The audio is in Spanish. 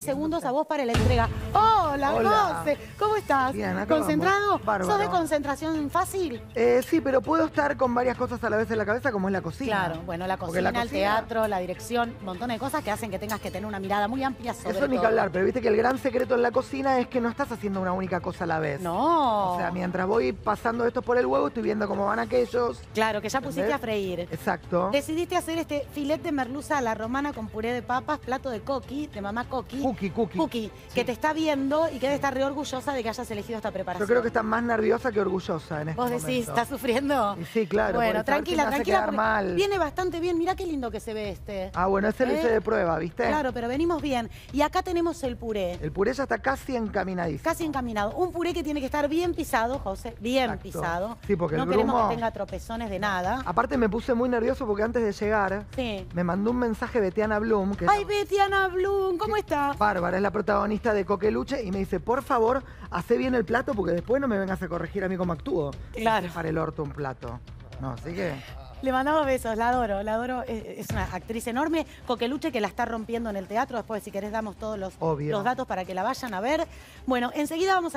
segundos a vos para la entrega. Hola, José, ¿cómo estás? ¿Concentrado? ¿Sos de concentración fácil? Eh, sí, pero puedo estar con varias cosas a la vez en la cabeza, como es la cocina. Claro, bueno, la cocina, el teatro, la dirección, un montón de cosas que hacen que tengas que tener una mirada muy amplia sobre Eso ni que hablar, pero viste que el gran secreto en la cocina es que no estás haciendo una única cosa a la vez. No. O sea, mientras voy pasando esto por el huevo, estoy viendo cómo van aquellos. Claro, que ya pusiste a freír. Exacto. Decidiste hacer este filete de merluza a la romana con puré de papas, plato de coqui, de mamá coqui, Cookie, Cookie. Cookie, que te está viendo y que debe estar re orgullosa de que hayas elegido esta preparación. Yo creo que está más nerviosa que orgullosa en este momento. Vos decís, ¿Estás ¿está sufriendo? sí, claro. Bueno, tranquila, tranquila. mal. Viene bastante bien, mirá qué lindo que se ve este. Ah, bueno, ese el ¿Eh? de prueba, ¿viste? Claro, pero venimos bien. Y acá tenemos el puré. El puré ya está casi encaminadísimo. Casi encaminado. Un puré que tiene que estar bien pisado, José, bien pisado. Sí, porque no queremos que tenga tropezones de nada. Aparte me puse muy nervioso porque antes de llegar me mandó un mensaje Betiana Bloom. Ay, Betiana Bloom, ¿cómo está? Bárbara es la protagonista de Coqueluche y me dice, por favor, hace bien el plato porque después no me vengas a corregir a mí como actúo. Claro. Para el orto un plato. No, así que... Le mandamos besos, la adoro, la adoro. Es, una actriz enorme, Coqueluche, que la está rompiendo en el teatro. Después, si querés, damos todos los, los datos para que la vayan a ver. Bueno, enseguida vamos a...